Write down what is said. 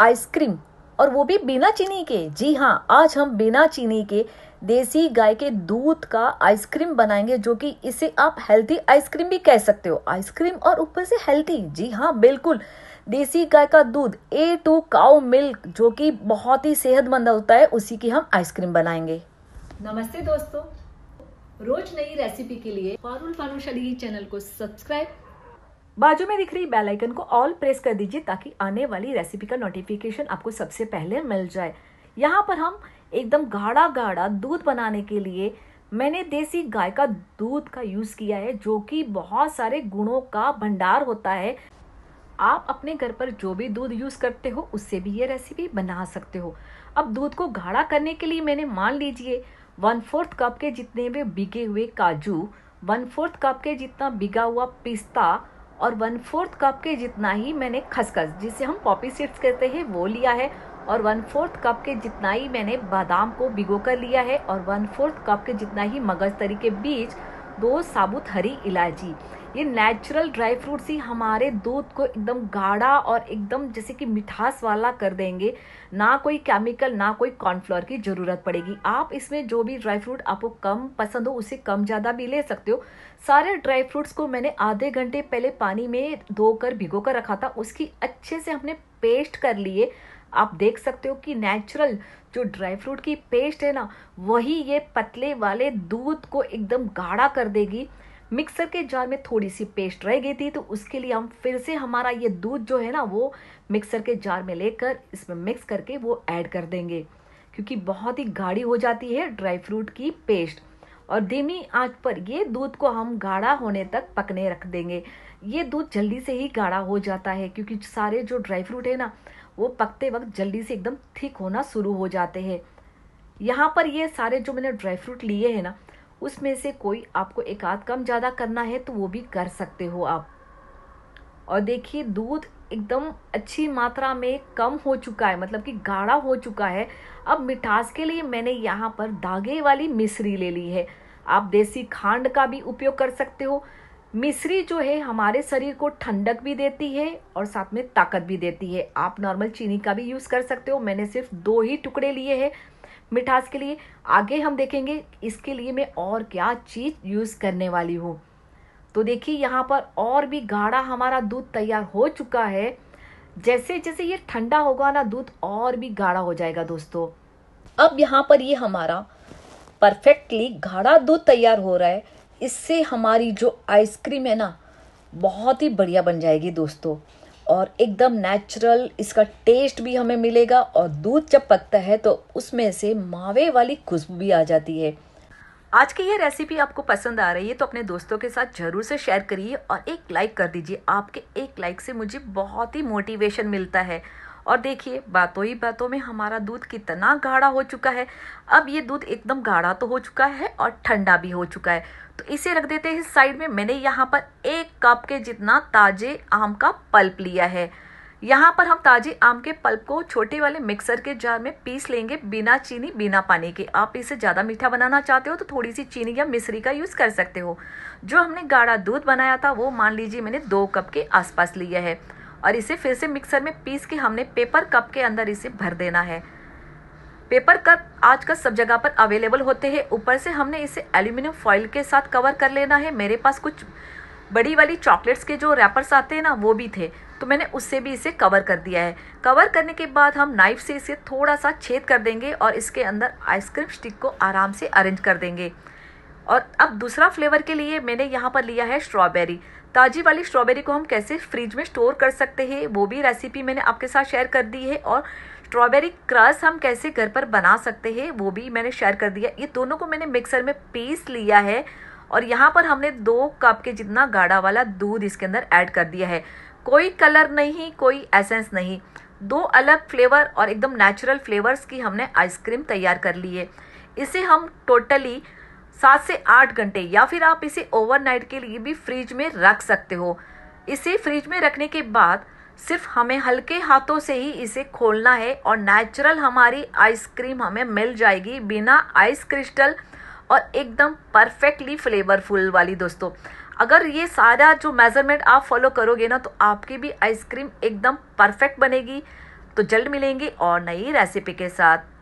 ice cream और वो भी बिना चीनी के जी हाँ आज हम बिना चीनी के देसी गाय के दूध का आइसक्रीम बनाएंगे जो कि इसे आप हेल्थी आइसक्रीम भी कह सकते हो आइसक्रीम और ऊपर से हेल्थी जी हाँ बिल्कुल देसी गाय का दूध ए टू काउ मिल्क जो कि बहुत ही सेहतमंद होता है उसी की हम आइसक्रीम बनाएंगे नमस्ते दोस्तों रोज नई रेसिपी के लिए फारूल फानू चैनल को सब्सक्राइब बाजू में दिख रही बेल आइकन को ऑल प्रेस कर दीजिए ताकि आने वाली रेसिपी का नोटिफिकेशन आपको सबसे पहले मिल जाए यहाँ पर हम एकदम गाढ़ा गाढ़ा दूध बनाने के लिए मैंने देसी गाय का दूध का यूज़ किया है जो कि बहुत सारे गुणों का भंडार होता है आप अपने घर पर जो भी दूध यूज़ करते हो उससे भी ये रेसिपी बना सकते हो अब दूध को गाढ़ा करने के लिए मैंने मान लीजिए वन फोर्थ कप के जितने भी बिगे हुए काजू वन फोर्थ कप के जितना बिगा हुआ पिस्ता और वन फोर्थ कप के जितना ही मैंने खसखस जिसे हम पॉपी सीड्स कहते हैं वो लिया है और वन फोर्थ कप के जितना ही मैंने बादाम को भिगो कर लिया है और वन फोर्थ कप के जितना ही मगज तरी के बीज दो साबुत हरी इलायची ये नेचुरल ड्राई फ्रूट्स ही हमारे दूध को एकदम गाढ़ा और एकदम जैसे कि मिठास वाला कर देंगे ना कोई केमिकल ना कोई कॉर्नफ्लोर की ज़रूरत पड़ेगी आप इसमें जो भी ड्राई फ्रूट आपको कम पसंद हो उसे कम ज़्यादा भी ले सकते हो सारे ड्राई फ्रूट्स को मैंने आधे घंटे पहले पानी में धोकर भिगो कर रखा था उसकी अच्छे से हमने पेस्ट कर लिए आप देख सकते हो कि नेचुरल जो ड्राई फ्रूट की पेस्ट है ना वही ये पतले वाले दूध को एकदम गाढ़ा कर देगी मिक्सर के जार में थोड़ी सी पेस्ट रह गई थी तो उसके लिए हम फिर से हमारा ये दूध जो है ना वो मिक्सर के जार में लेकर इसमें मिक्स करके वो ऐड कर देंगे क्योंकि बहुत ही गाढ़ी हो जाती है ड्राई फ्रूट की पेस्ट और धीमी आंच पर ये दूध को हम गाढ़ा होने तक पकने रख देंगे ये दूध जल्दी से ही गाढ़ा हो जाता है क्योंकि सारे जो ड्राई फ्रूट है ना वो पकते वक्त जल्दी से एकदम थिक होना शुरू हो जाते हैं यहाँ पर ये सारे जो मैंने ड्राई फ्रूट लिए हैं ना उसमें से कोई आपको एक आध कम ज़्यादा करना है तो वो भी कर सकते हो आप और देखिए दूध एकदम अच्छी मात्रा में कम हो चुका है मतलब कि गाढ़ा हो चुका है अब मिठास के लिए मैंने यहाँ पर धागे वाली मिश्री ले ली है आप देसी खांड का भी उपयोग कर सकते हो मिश्री जो है हमारे शरीर को ठंडक भी देती है और साथ में ताकत भी देती है आप नॉर्मल चीनी का भी यूज़ कर सकते हो मैंने सिर्फ दो ही टुकड़े लिए हैं मिठास के लिए आगे हम देखेंगे इसके लिए मैं और क्या चीज़ यूज़ करने वाली हूँ तो देखिए यहाँ पर और भी गाढ़ा हमारा दूध तैयार हो चुका है जैसे जैसे ये ठंडा होगा ना दूध और भी गाढ़ा हो जाएगा दोस्तों अब यहाँ पर ये हमारा परफेक्टली गाढ़ा दूध तैयार हो रहा है इससे हमारी जो आइसक्रीम है ना बहुत ही बढ़िया बन जाएगी दोस्तों और एकदम नेचुरल इसका टेस्ट भी हमें मिलेगा और दूध जब पकता है तो उसमें से मावे वाली खुशबू भी आ जाती है आज की ये रेसिपी आपको पसंद आ रही है तो अपने दोस्तों के साथ जरूर से शेयर करिए और एक लाइक कर दीजिए आपके एक लाइक से मुझे बहुत ही मोटिवेशन मिलता है और देखिए बातों ही बातों में हमारा दूध कितना गाढ़ा हो चुका है अब ये दूध एकदम गाढ़ा तो हो चुका है और ठंडा भी हो चुका है तो इसे रख देते हैं साइड में मैंने यहाँ पर एक कप के जितना ताजे आम का पल्प लिया है यहाँ पर हम ताजे आम के पल्प को छोटे वाले मिक्सर के जार में पीस लेंगे बिना चीनी बिना पानी के आप इसे ज़्यादा मीठा बनाना चाहते हो तो थोड़ी सी चीनी या मिश्री का यूज़ कर सकते हो जो हमने गाढ़ा दूध बनाया था वो मान लीजिए मैंने दो कप के आसपास लिया है और इसे फिर से मिक्सर में पीस के हमने पेपर कप के अंदर इसे भर देना है पेपर कप आजकल सब जगह पर अवेलेबल होते हैं ऊपर से हमने इसे एल्यूमिनियम फॉइल के साथ कवर कर लेना है मेरे पास कुछ बड़ी वाली चॉकलेट्स के जो रैपर्स आते हैं ना वो भी थे तो मैंने उससे भी इसे कवर कर दिया है कवर करने के बाद हम नाइफ से इसे थोड़ा सा छेद कर देंगे और इसके अंदर आइसक्रीम स्टिक को आराम से अरेंज कर देंगे और अब दूसरा फ्लेवर के लिए मैंने यहाँ पर लिया है स्ट्रॉबेरी ताजी वाली स्ट्रॉबेरी को हम कैसे फ्रिज में स्टोर कर सकते हैं वो भी रेसिपी मैंने आपके साथ शेयर कर दी है और स्ट्रॉबेरी क्रस हम कैसे घर पर बना सकते हैं वो भी मैंने शेयर कर दिया ये दोनों को मैंने मिक्सर में पीस लिया है और यहाँ पर हमने दो कप के जितना गाढ़ा वाला दूध इसके अंदर ऐड कर दिया है कोई कलर नहीं कोई एसेंस नहीं दो अलग फ्लेवर और एकदम नेचुरल फ्लेवर्स की हमने आइसक्रीम तैयार कर ली है इसे हम टोटली सात से आठ घंटे या फिर आप इसे ओवरनाइट के लिए भी फ्रिज में रख सकते हो इसे फ्रिज में रखने के बाद सिर्फ हमें हल्के हाथों से ही इसे खोलना है और नेचुरल हमारी आइसक्रीम हमें मिल जाएगी बिना आइस क्रिस्टल और एकदम परफेक्टली फ्लेवरफुल वाली दोस्तों अगर ये सारा जो मेज़रमेंट आप फॉलो करोगे ना तो आपकी भी आइसक्रीम एकदम परफेक्ट बनेगी तो जल्द मिलेंगे और नई रेसिपी के साथ